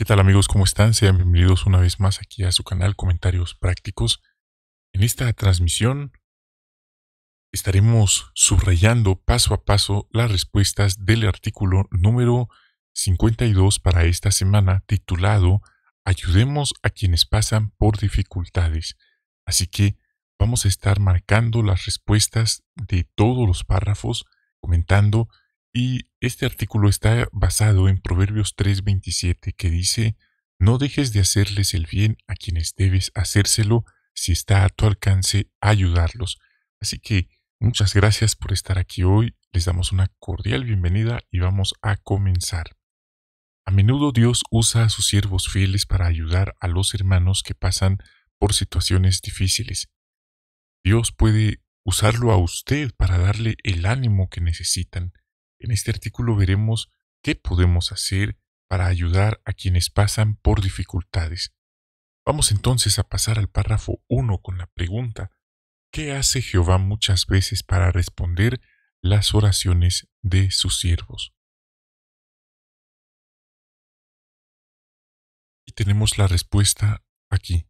¿Qué tal amigos? ¿Cómo están? Sean bienvenidos una vez más aquí a su canal Comentarios Prácticos. En esta transmisión estaremos subrayando paso a paso las respuestas del artículo número 52 para esta semana titulado Ayudemos a quienes pasan por dificultades. Así que vamos a estar marcando las respuestas de todos los párrafos, comentando y este artículo está basado en Proverbios 3:27 que dice, No dejes de hacerles el bien a quienes debes hacérselo si está a tu alcance ayudarlos. Así que muchas gracias por estar aquí hoy, les damos una cordial bienvenida y vamos a comenzar. A menudo Dios usa a sus siervos fieles para ayudar a los hermanos que pasan por situaciones difíciles. Dios puede usarlo a usted para darle el ánimo que necesitan en este artículo veremos qué podemos hacer para ayudar a quienes pasan por dificultades. Vamos entonces a pasar al párrafo 1 con la pregunta, ¿qué hace Jehová muchas veces para responder las oraciones de sus siervos? Y tenemos la respuesta aquí.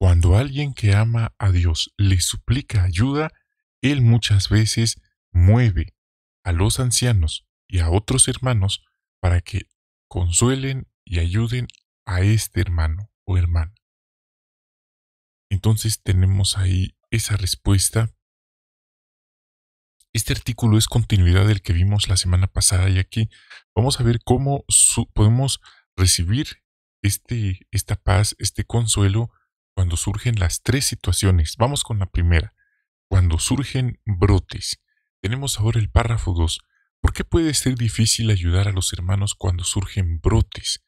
Cuando alguien que ama a Dios le suplica ayuda, Él muchas veces mueve a los ancianos y a otros hermanos para que consuelen y ayuden a este hermano o hermana. Entonces tenemos ahí esa respuesta. Este artículo es continuidad del que vimos la semana pasada y aquí vamos a ver cómo podemos recibir este, esta paz, este consuelo cuando surgen las tres situaciones. Vamos con la primera, cuando surgen brotes. Tenemos ahora el párrafo 2. ¿Por qué puede ser difícil ayudar a los hermanos cuando surgen brotes?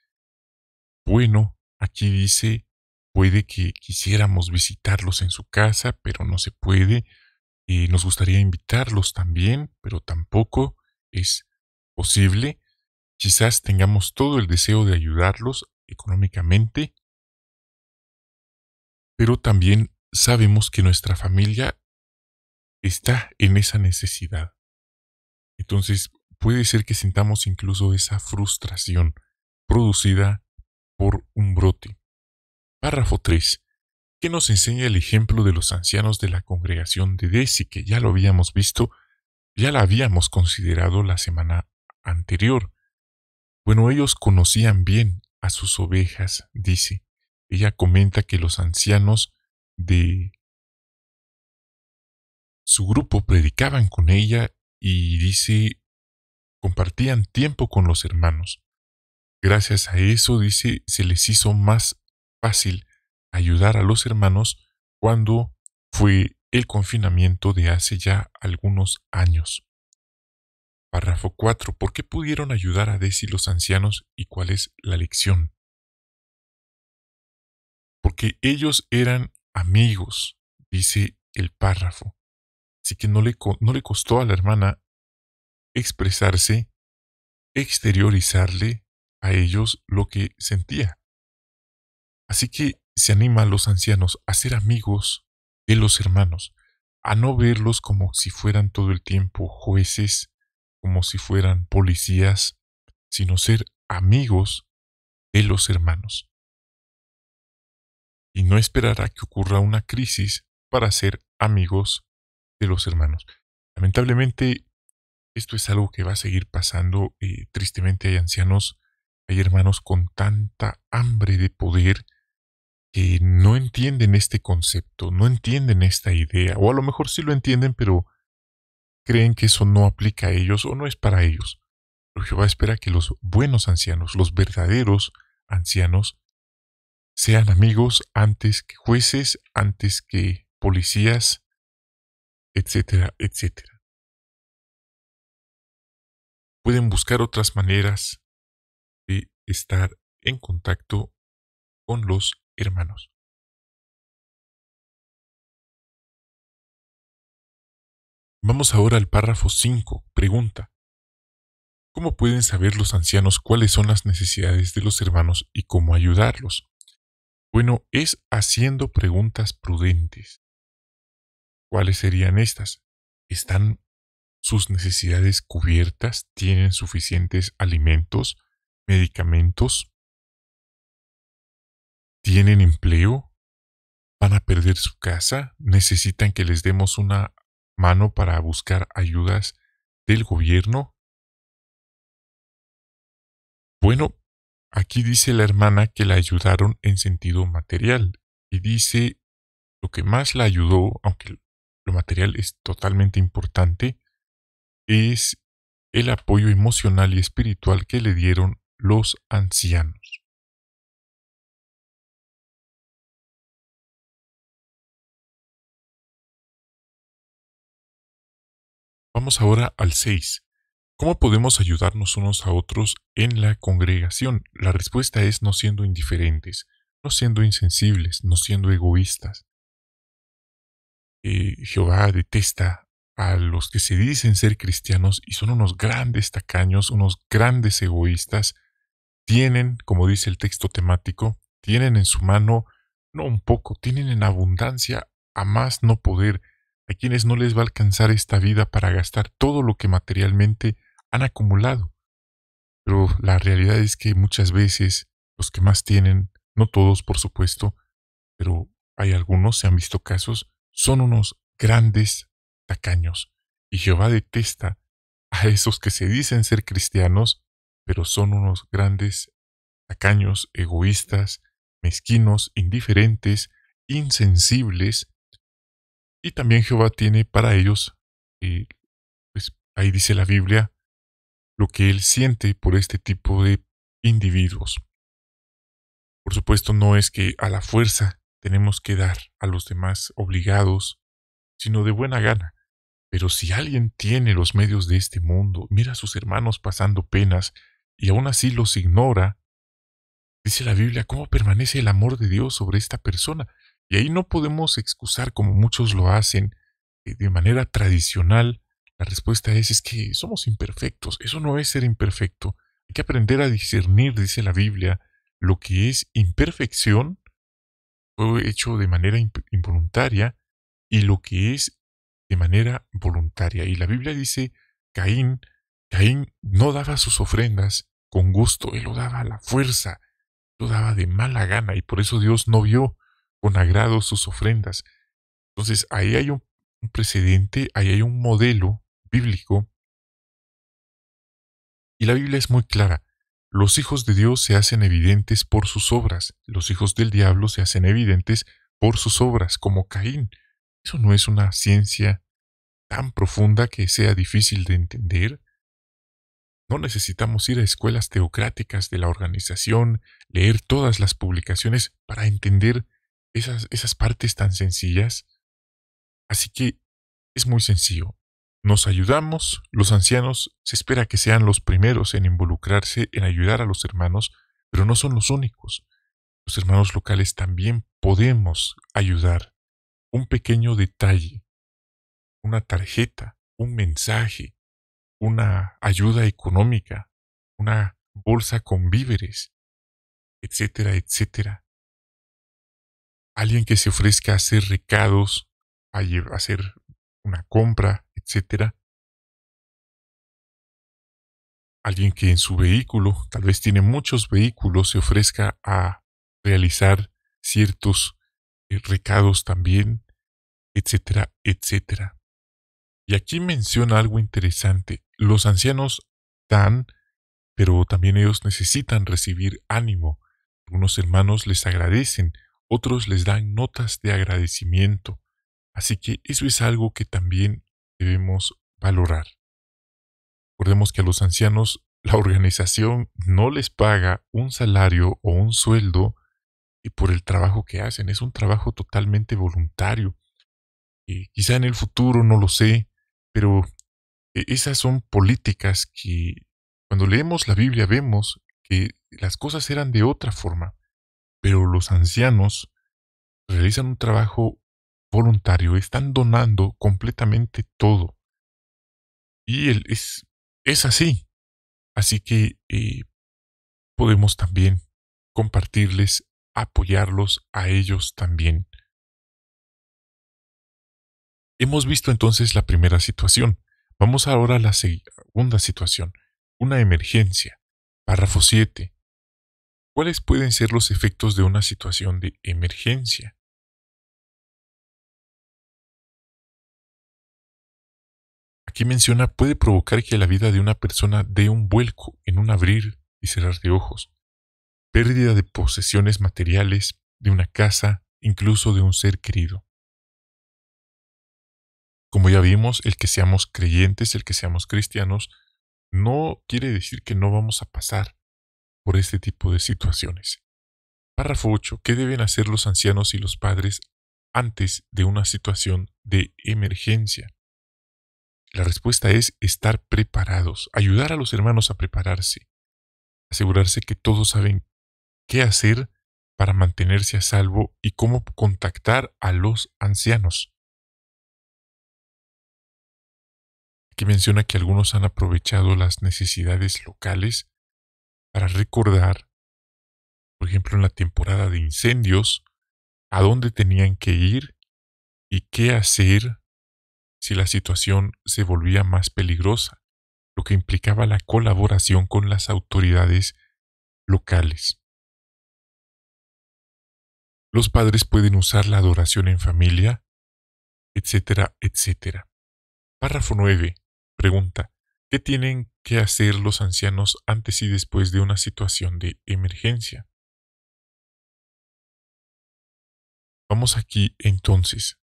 Bueno, aquí dice, puede que quisiéramos visitarlos en su casa, pero no se puede. Y eh, nos gustaría invitarlos también, pero tampoco es posible. Quizás tengamos todo el deseo de ayudarlos económicamente, pero también sabemos que nuestra familia está en esa necesidad. Entonces puede ser que sintamos incluso esa frustración producida por un brote. Párrafo 3. ¿Qué nos enseña el ejemplo de los ancianos de la congregación de Desi, que ya lo habíamos visto, ya la habíamos considerado la semana anterior? Bueno, ellos conocían bien a sus ovejas, dice. Ella comenta que los ancianos de su grupo predicaban con ella y dice, compartían tiempo con los hermanos. Gracias a eso, dice, se les hizo más fácil ayudar a los hermanos cuando fue el confinamiento de hace ya algunos años. Párrafo 4. ¿Por qué pudieron ayudar a Desi los ancianos y cuál es la lección? Porque ellos eran amigos, dice el párrafo. Así que no le, no le costó a la hermana expresarse, exteriorizarle a ellos lo que sentía. Así que se anima a los ancianos a ser amigos de los hermanos, a no verlos como si fueran todo el tiempo jueces, como si fueran policías, sino ser amigos de los hermanos. Y no esperará que ocurra una crisis para ser amigos de los hermanos. Lamentablemente, esto es algo que va a seguir pasando y tristemente hay ancianos, hay hermanos con tanta hambre de poder que no entienden este concepto, no entienden esta idea, o a lo mejor sí lo entienden, pero creen que eso no aplica a ellos o no es para ellos. Pero Jehová espera que los buenos ancianos, los verdaderos ancianos, sean amigos antes que jueces, antes que policías, etcétera, etcétera. Pueden buscar otras maneras de estar en contacto con los hermanos. Vamos ahora al párrafo 5. Pregunta. ¿Cómo pueden saber los ancianos cuáles son las necesidades de los hermanos y cómo ayudarlos? Bueno, es haciendo preguntas prudentes. ¿Cuáles serían estas? ¿Están sus necesidades cubiertas? ¿Tienen suficientes alimentos, medicamentos? ¿Tienen empleo? ¿Van a perder su casa? ¿Necesitan que les demos una mano para buscar ayudas del gobierno? Bueno, aquí dice la hermana que la ayudaron en sentido material y dice lo que más la ayudó, aunque material es totalmente importante, es el apoyo emocional y espiritual que le dieron los ancianos. Vamos ahora al 6. ¿Cómo podemos ayudarnos unos a otros en la congregación? La respuesta es no siendo indiferentes, no siendo insensibles, no siendo egoístas, eh, Jehová detesta a los que se dicen ser cristianos y son unos grandes tacaños, unos grandes egoístas, tienen, como dice el texto temático, tienen en su mano, no un poco, tienen en abundancia a más no poder, a quienes no les va a alcanzar esta vida para gastar todo lo que materialmente han acumulado. Pero la realidad es que muchas veces los que más tienen, no todos por supuesto, pero hay algunos, se han visto casos, son unos grandes tacaños, y Jehová detesta a esos que se dicen ser cristianos, pero son unos grandes tacaños, egoístas, mezquinos, indiferentes, insensibles, y también Jehová tiene para ellos, eh, pues ahí dice la Biblia, lo que él siente por este tipo de individuos. Por supuesto, no es que a la fuerza tenemos que dar a los demás obligados, sino de buena gana. Pero si alguien tiene los medios de este mundo, mira a sus hermanos pasando penas y aún así los ignora, dice la Biblia, ¿cómo permanece el amor de Dios sobre esta persona? Y ahí no podemos excusar como muchos lo hacen eh, de manera tradicional. La respuesta es, es que somos imperfectos. Eso no es ser imperfecto. Hay que aprender a discernir, dice la Biblia, lo que es imperfección fue hecho de manera involuntaria y lo que es de manera voluntaria. Y la Biblia dice, Caín, Caín no daba sus ofrendas con gusto, él lo daba a la fuerza, lo daba de mala gana y por eso Dios no vio con agrado sus ofrendas. Entonces ahí hay un, precedente, ahí hay un modelo bíblico. Y la Biblia es muy clara. Los hijos de Dios se hacen evidentes por sus obras, los hijos del diablo se hacen evidentes por sus obras, como Caín. Eso no es una ciencia tan profunda que sea difícil de entender. No necesitamos ir a escuelas teocráticas de la organización, leer todas las publicaciones para entender esas, esas partes tan sencillas. Así que es muy sencillo. Nos ayudamos, los ancianos se espera que sean los primeros en involucrarse en ayudar a los hermanos, pero no son los únicos. Los hermanos locales también podemos ayudar. Un pequeño detalle, una tarjeta, un mensaje, una ayuda económica, una bolsa con víveres, etcétera, etcétera. Alguien que se ofrezca a hacer recados, a hacer una compra, Etcétera. Alguien que en su vehículo, tal vez tiene muchos vehículos, se ofrezca a realizar ciertos eh, recados también, etcétera, etcétera. Y aquí menciona algo interesante. Los ancianos dan, pero también ellos necesitan recibir ánimo. Algunos hermanos les agradecen, otros les dan notas de agradecimiento. Así que eso es algo que también debemos valorar. Recordemos que a los ancianos la organización no les paga un salario o un sueldo y por el trabajo que hacen. Es un trabajo totalmente voluntario. Y quizá en el futuro, no lo sé, pero e-, esas son políticas que cuando leemos la Biblia vemos que las cosas eran de otra forma, pero los ancianos realizan un trabajo voluntario, están donando completamente todo. Y él es, así. Así que eh, podemos también compartirles, apoyarlos a ellos también. Hemos visto entonces la primera situación. Vamos ahora a la segunda situación, una emergencia. Párrafo 7. ¿Cuáles pueden ser los efectos de una situación de emergencia? menciona puede provocar que la vida de una persona dé un vuelco en un abrir y cerrar de ojos, pérdida de posesiones materiales, de una casa, incluso de un ser querido. Como ya vimos, el que seamos creyentes, el que seamos cristianos, no quiere decir que no vamos a pasar por este tipo de situaciones. Párrafo 8. ¿Qué deben hacer los ancianos y los padres antes de una situación de emergencia? La respuesta es estar preparados, ayudar a los hermanos a prepararse, asegurarse que todos saben qué hacer para mantenerse a salvo y cómo contactar a los ancianos. Aquí menciona que algunos han aprovechado las necesidades locales para recordar, por ejemplo, en la temporada de incendios, a dónde tenían que ir y qué hacer si la situación se volvía más peligrosa, lo que implicaba la colaboración con las autoridades locales. Los padres pueden usar la adoración en familia, etcétera, etcétera. Párrafo 9. Pregunta. ¿Qué tienen que hacer los ancianos antes y después de una situación de emergencia? Vamos aquí entonces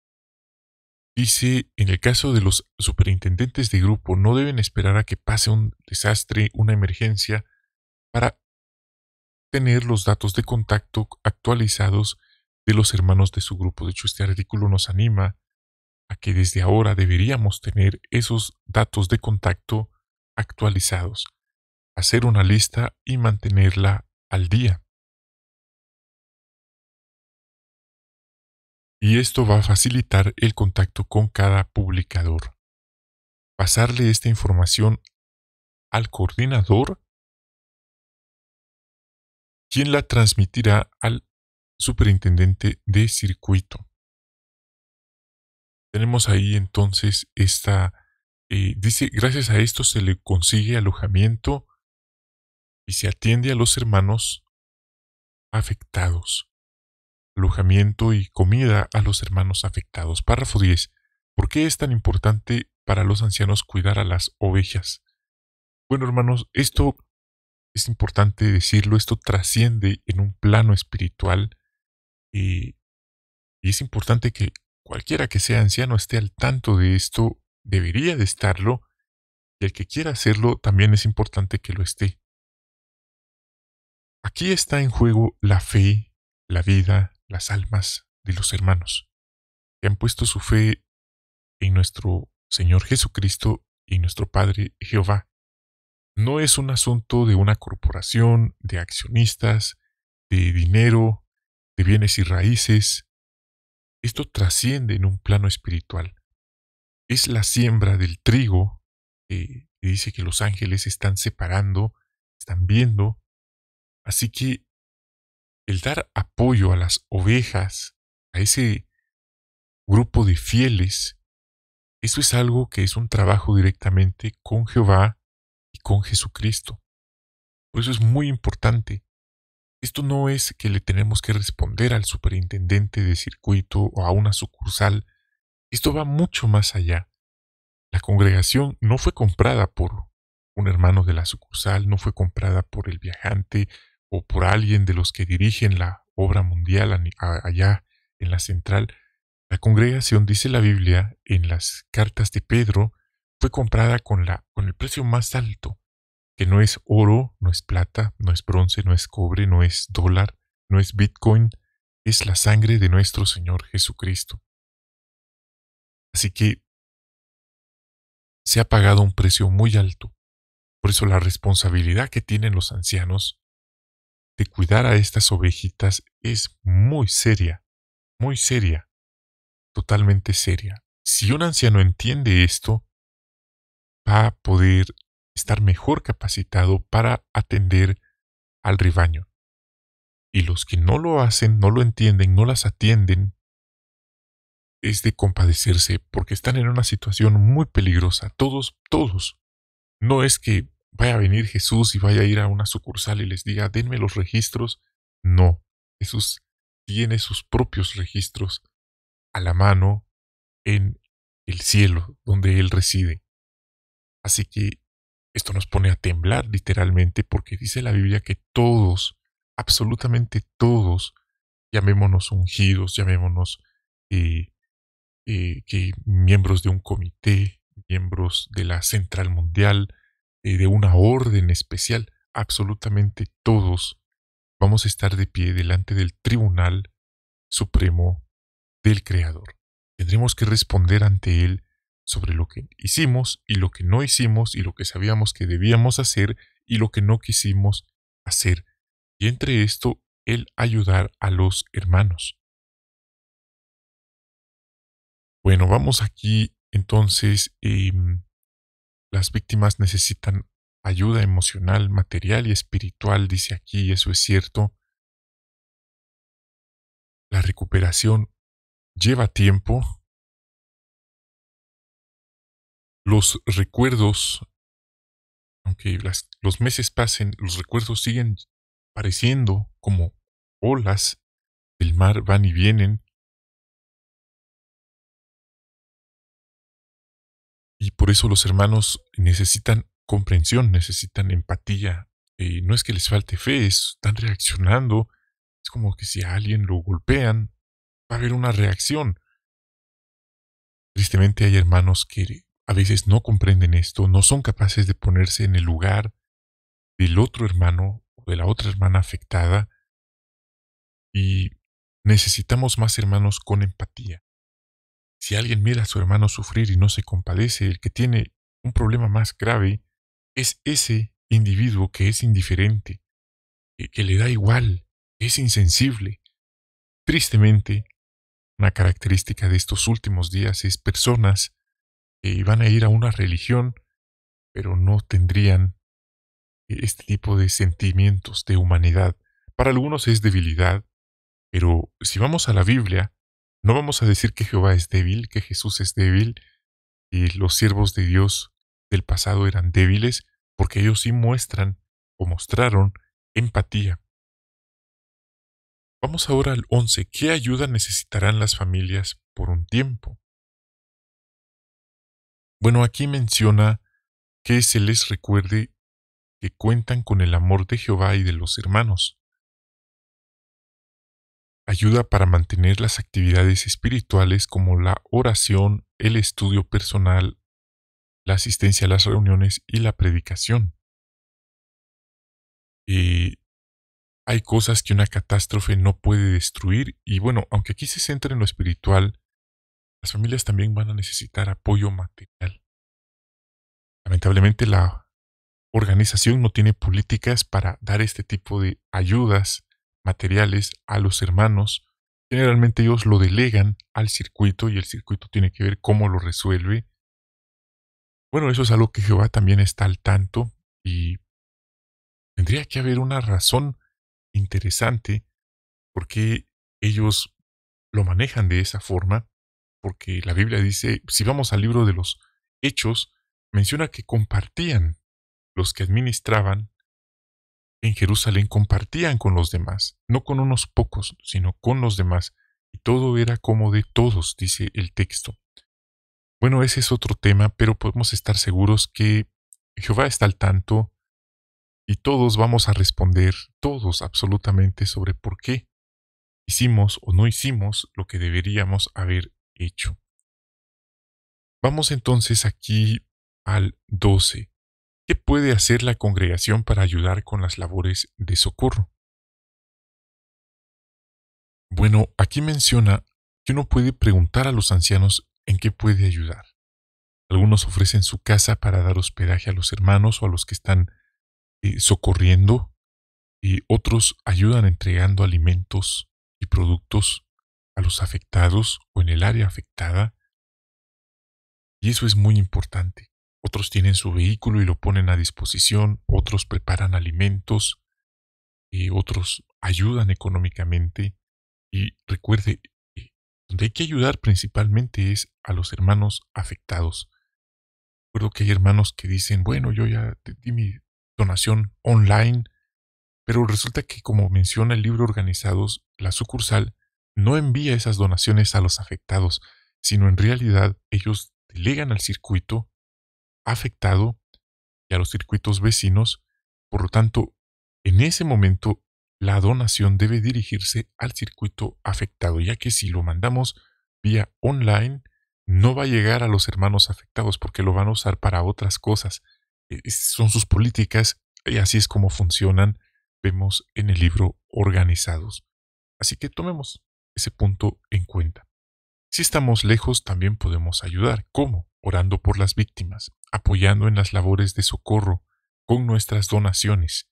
Dice, en el caso de los superintendentes de grupo, no deben esperar a que pase un desastre, una emergencia, para tener los datos de contacto actualizados de los hermanos de su grupo. De hecho, este artículo nos anima a que desde ahora deberíamos tener esos datos de contacto actualizados, hacer una lista y mantenerla al día. y esto va a facilitar el contacto con cada publicador. Pasarle esta información al coordinador, quien la transmitirá al superintendente de circuito. Tenemos ahí entonces esta... Eh, dice, gracias a esto se le consigue alojamiento y se atiende a los hermanos afectados alojamiento y comida a los hermanos afectados. Párrafo 10. ¿Por qué es tan importante para los ancianos cuidar a las ovejas? Bueno, hermanos, esto es importante decirlo, esto trasciende en un plano espiritual y, y es importante que cualquiera que sea anciano esté al tanto de esto, debería de estarlo, y el que quiera hacerlo también es importante que lo esté. Aquí está en juego la fe, la vida, las almas de los hermanos que han puesto su fe en nuestro Señor Jesucristo y nuestro Padre Jehová. No es un asunto de una corporación, de accionistas, de dinero, de bienes y raíces. Esto trasciende en un plano espiritual. Es la siembra del trigo que dice que los ángeles están separando, están viendo. Así que el dar apoyo a las ovejas, a ese grupo de fieles, eso es algo que es un trabajo directamente con Jehová y con Jesucristo. Por eso es muy importante. Esto no es que le tenemos que responder al superintendente de circuito o a una sucursal. Esto va mucho más allá. La congregación no fue comprada por un hermano de la sucursal, no fue comprada por el viajante, o por alguien de los que dirigen la obra mundial allá en la central, la congregación, dice la Biblia en las cartas de Pedro, fue comprada con, con el precio más alto, que no es oro, no es plata, no es bronce, no es cobre, no es dólar, no es bitcoin, es la sangre de nuestro Señor Jesucristo. Así que se ha pagado un precio muy alto. Por eso la responsabilidad que tienen los ancianos de cuidar a estas ovejitas es muy seria, muy seria, totalmente seria. Si un anciano entiende esto, va a poder estar mejor capacitado para atender al rebaño. Y los que no lo hacen, no lo entienden, no las atienden, es de compadecerse porque están en una situación muy peligrosa. Todos, todos. No es que vaya a venir Jesús y vaya a ir a una sucursal y les diga, denme los registros. No, Jesús tiene sus propios registros a la mano en el cielo donde Él reside. Así que esto nos pone a temblar literalmente porque dice la Biblia que todos, absolutamente todos, llamémonos ungidos, llamémonos eh, eh, que miembros de un comité, miembros de la Central Mundial, eh, de una orden especial, absolutamente todos vamos a estar de pie delante del Tribunal Supremo del Creador. Tendremos que responder ante Él sobre lo que hicimos y lo que no hicimos y lo que sabíamos que debíamos hacer y lo que no quisimos hacer. Y entre esto, el ayudar a los hermanos. Bueno, vamos aquí entonces em, las víctimas necesitan ayuda emocional, material y espiritual, dice aquí, eso es cierto. La recuperación lleva tiempo. Los recuerdos, aunque los meses pasen, los recuerdos siguen pareciendo como olas del mar, van y vienen, Y por eso los hermanos necesitan comprensión, necesitan empatía. Y eh, no es que les falte fe, están reaccionando. Es como que si a alguien lo golpean, va a haber una reacción. Tristemente hay hermanos que a veces no comprenden esto, no son capaces de ponerse en el lugar del otro hermano o de la otra hermana afectada. Y necesitamos más hermanos con empatía. Si alguien mira a su hermano sufrir y no se compadece, el que tiene un problema más grave es ese individuo que es indiferente, que, le da igual, es insensible. Tristemente, una característica de estos últimos días es personas que iban a ir a una religión, pero no tendrían este tipo de sentimientos de humanidad. Para algunos es debilidad, pero si vamos a la Biblia, no vamos a decir que Jehová es débil, que Jesús es débil y los siervos de Dios del pasado eran débiles, porque ellos sí muestran o mostraron empatía. Vamos ahora al 11. ¿Qué ayuda necesitarán las familias por un tiempo? Bueno, aquí menciona que se les recuerde que cuentan con el amor de Jehová y de los hermanos ayuda para mantener las actividades espirituales como la oración, el estudio personal, la asistencia a las reuniones y la predicación. Y hay cosas que una catástrofe no puede destruir y bueno, aunque aquí se centra en lo espiritual, las familias también van a necesitar apoyo material. Lamentablemente la organización no tiene políticas para dar este tipo de ayudas materiales a los hermanos, generalmente ellos lo delegan al circuito y el circuito tiene que ver cómo lo resuelve. Bueno, eso es algo que Jehová también está al tanto y tendría que haber una razón interesante por qué ellos lo manejan de esa forma, porque la Biblia dice, si vamos al libro de los Hechos, menciona que compartían los que administraban en Jerusalén compartían con los demás, no con unos pocos, sino con los demás, y todo era como de todos, dice el texto. Bueno, ese es otro tema, pero podemos estar seguros que Jehová está al tanto y todos vamos a responder, todos absolutamente, sobre por qué hicimos o no hicimos lo que deberíamos haber hecho. Vamos entonces aquí al 12. ¿Qué puede hacer la congregación para ayudar con las labores de socorro? Bueno, aquí menciona que uno puede preguntar a los ancianos en qué puede ayudar. Algunos ofrecen su casa para dar hospedaje a los hermanos o a los que están eh, socorriendo, y otros ayudan entregando alimentos y productos a los afectados o en el área afectada. Y eso es muy importante otros tienen su vehículo y lo ponen a disposición, otros preparan alimentos, y eh, otros ayudan económicamente. Y recuerde, eh, donde hay que ayudar principalmente es a los hermanos afectados. Recuerdo que hay hermanos que dicen, bueno, yo ya di mi donación online, pero resulta que como menciona el libro Organizados, la sucursal no envía esas donaciones a los afectados, sino en realidad ellos delegan al circuito afectado y a los circuitos vecinos. Por lo tanto, en ese momento, la donación debe dirigirse al circuito afectado, ya que si lo mandamos vía online, no va a llegar a los hermanos afectados porque lo van a usar para otras cosas. E, son sus políticas y así es como funcionan, vemos en el libro Organizados. Así que tomemos ese punto en cuenta. Si estamos lejos, también podemos ayudar. ¿Cómo? Orando por las víctimas apoyando en las labores de socorro con nuestras donaciones.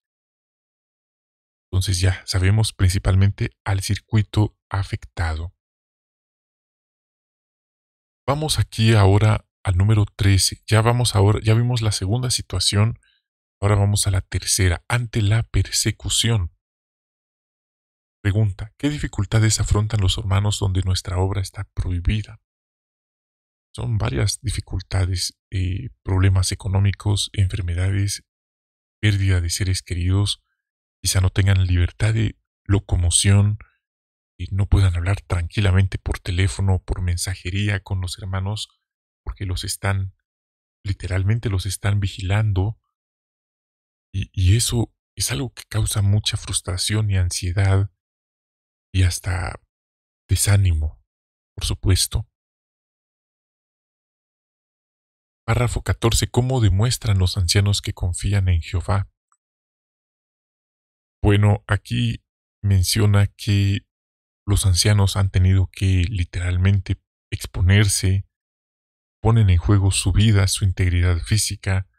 Entonces ya sabemos principalmente al circuito afectado. Vamos aquí ahora al número 13. Ya vamos ahora, ya vimos la segunda situación, ahora vamos a la tercera, ante la persecución. Pregunta, ¿qué dificultades afrontan los hermanos donde nuestra obra está prohibida? Son varias dificultades, eh, problemas económicos, enfermedades, pérdida de seres queridos, quizá no tengan libertad de locomoción y no puedan hablar tranquilamente por teléfono, por mensajería con los hermanos, porque los están, literalmente los están vigilando. y eso es algo que causa mucha frustración y ansiedad y hasta desánimo, por supuesto. Párrafo 14. ¿Cómo demuestran los ancianos que confían en Jehová? Bueno, aquí menciona que los ancianos han tenido que literalmente exponerse, ponen en juego su vida, su integridad física,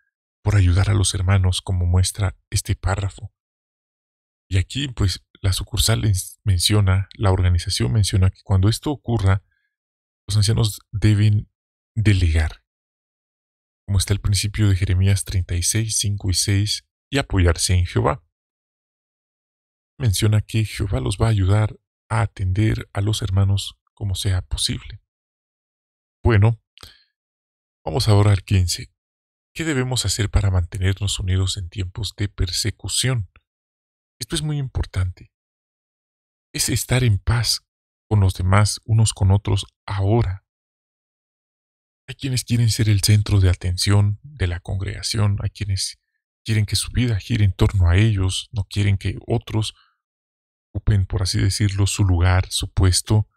por ayudar a los hermanos, como muestra este párrafo. Y aquí, pues, la sucursal menciona, la organización menciona que cuando esto ocurra, los ancianos deben delegar como está el principio de Jeremías 36, 5 y 6, y apoyarse en Jehová. Menciona que Jehová los va a ayudar a atender a los hermanos como sea posible. Bueno, vamos ahora al 15. ¿Qué debemos hacer para mantenernos unidos en tiempos de persecución? Esto es muy importante. Es estar en paz con los demás unos con otros ahora, hay quienes quieren ser el centro de atención de la congregación, hay quienes quieren que su vida gire en torno a ellos, no quieren que otros ocupen, por así decirlo, su lugar, su puesto,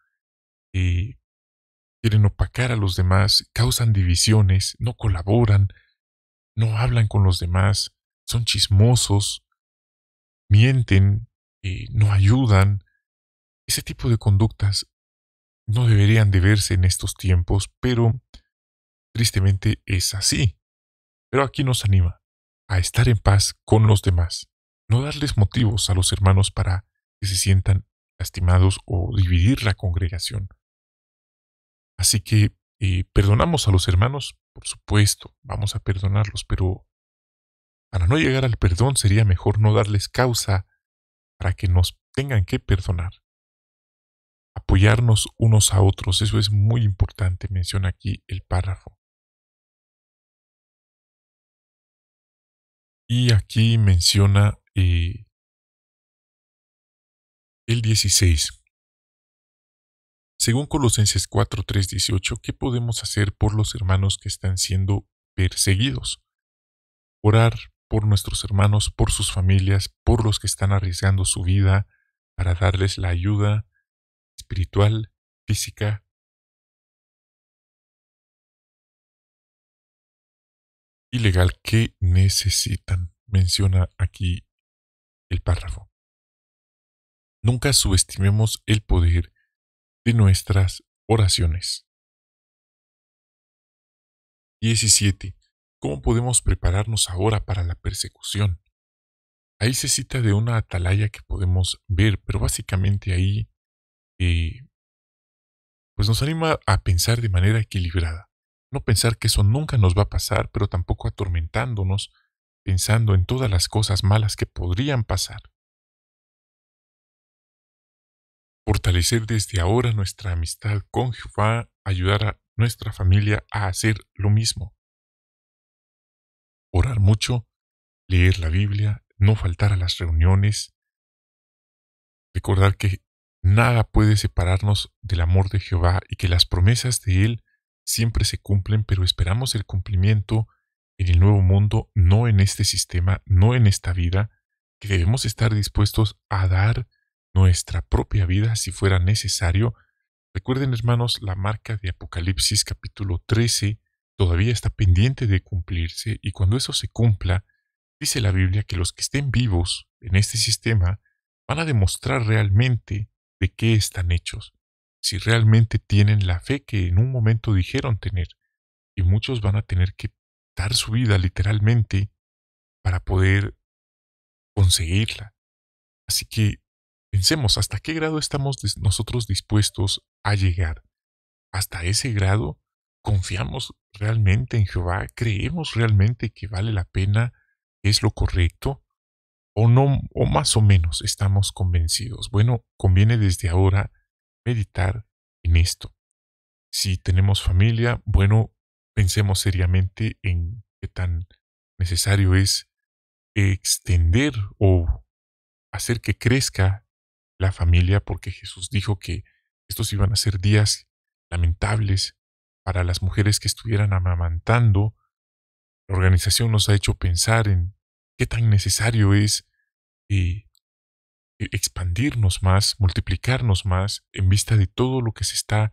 quieren opacar a los demás, causan divisiones, no colaboran, no hablan con los demás, son chismosos, mienten, no ayudan. Ese tipo de conductas no deberían de verse en estos tiempos, pero Tristemente es así. Pero aquí nos anima a estar en paz con los demás, no darles motivos a los hermanos para que se sientan lastimados o dividir la congregación. Así que eh, perdonamos a los hermanos, por supuesto, vamos a perdonarlos, pero para no llegar al perdón sería mejor no darles causa para que nos tengan que perdonar. Apoyarnos unos a otros, eso es muy importante, menciona aquí el párrafo. Y aquí menciona eh, el 16. Según Colosenses 4, 3, 18, ¿qué podemos hacer por los hermanos que están siendo perseguidos? Orar por nuestros hermanos, por sus familias, por los que están arriesgando su vida para darles la ayuda espiritual, física, ilegal que necesitan, menciona aquí el párrafo. Nunca subestimemos el poder de nuestras oraciones. 17. ¿Cómo podemos prepararnos ahora para la persecución? Ahí se cita de una atalaya que podemos ver, pero básicamente ahí eh, pues nos anima a pensar de manera equilibrada. No pensar que eso nunca nos va a pasar, pero tampoco atormentándonos pensando en todas las cosas malas que podrían pasar. Fortalecer desde ahora nuestra amistad con Jehová, ayudar a nuestra familia a hacer lo mismo. Orar mucho, leer la Biblia, no faltar a las reuniones, recordar que nada puede separarnos del amor de Jehová y que las promesas de Él siempre se cumplen, pero esperamos el cumplimiento en el nuevo mundo, no en este sistema, no en esta vida, que debemos estar dispuestos a dar nuestra propia vida si fuera necesario. Recuerden, hermanos, la marca de Apocalipsis capítulo 13 todavía está pendiente de cumplirse y cuando eso se cumpla, dice la Biblia que los que estén vivos en este sistema van a demostrar realmente de qué están hechos si realmente tienen la fe que en un momento dijeron tener. Y muchos van a tener que dar su vida literalmente para poder conseguirla. Así que pensemos hasta qué grado estamos nosotros dispuestos a llegar. Hasta ese grado confiamos realmente en Jehová, creemos realmente que vale la pena, es lo correcto, o no, o más o menos estamos convencidos. Bueno, conviene desde ahora meditar en esto. Si tenemos familia, bueno, pensemos seriamente en qué tan necesario es extender o hacer que crezca la familia, porque Jesús dijo que estos iban a ser días lamentables para las mujeres que estuvieran amamantando. La organización nos ha hecho pensar en qué tan necesario es y eh, eh, expandirnos más, multiplicarnos más en vista de todo lo que se está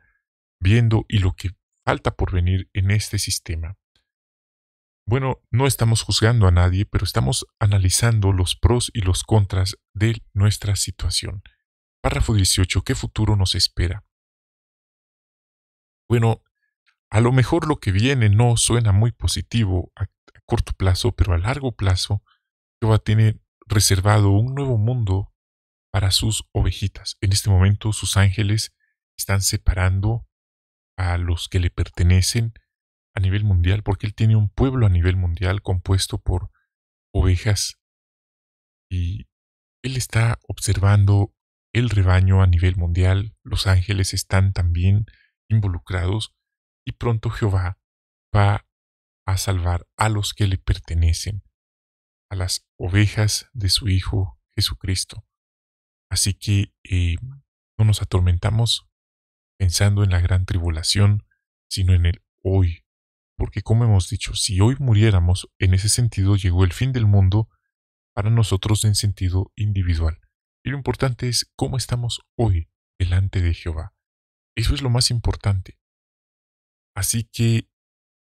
viendo y lo que falta por venir en este sistema. Bueno, no estamos juzgando a nadie, pero estamos analizando los pros y los contras de nuestra situación. Párrafo 18. ¿Qué futuro nos espera? Bueno, a lo mejor lo que viene no suena muy positivo a, corto plazo, pero a largo plazo Jehová tiene reservado un nuevo mundo para sus ovejitas. En este momento sus ángeles están separando a los que le pertenecen a nivel mundial, porque él tiene un pueblo a nivel mundial compuesto por ovejas y él está observando el rebaño a nivel mundial, los ángeles están también involucrados y pronto Jehová va a salvar a los que le pertenecen, a las ovejas de su Hijo Jesucristo. Así que eh, no nos atormentamos pensando en la gran tribulación, sino en el hoy. Porque como hemos dicho, si hoy muriéramos, en ese sentido llegó el fin del mundo para nosotros en sentido individual. Y lo importante es cómo estamos hoy delante de Jehová. Eso es lo más importante. Así que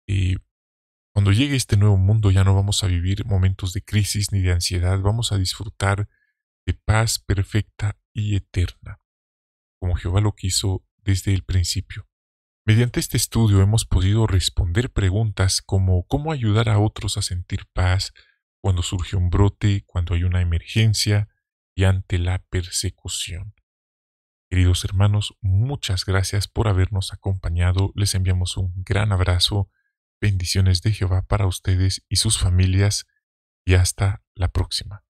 eh, cuando llegue este nuevo mundo ya no vamos a vivir momentos de crisis ni de ansiedad, vamos a disfrutar de paz perfecta y eterna, como Jehová lo quiso desde el principio. Mediante este estudio hemos podido responder preguntas como cómo ayudar a otros a sentir paz cuando surge un brote, cuando hay una emergencia y ante la persecución. Queridos hermanos, muchas gracias por habernos acompañado. Les enviamos un gran abrazo, bendiciones de Jehová para ustedes y sus familias y hasta la próxima.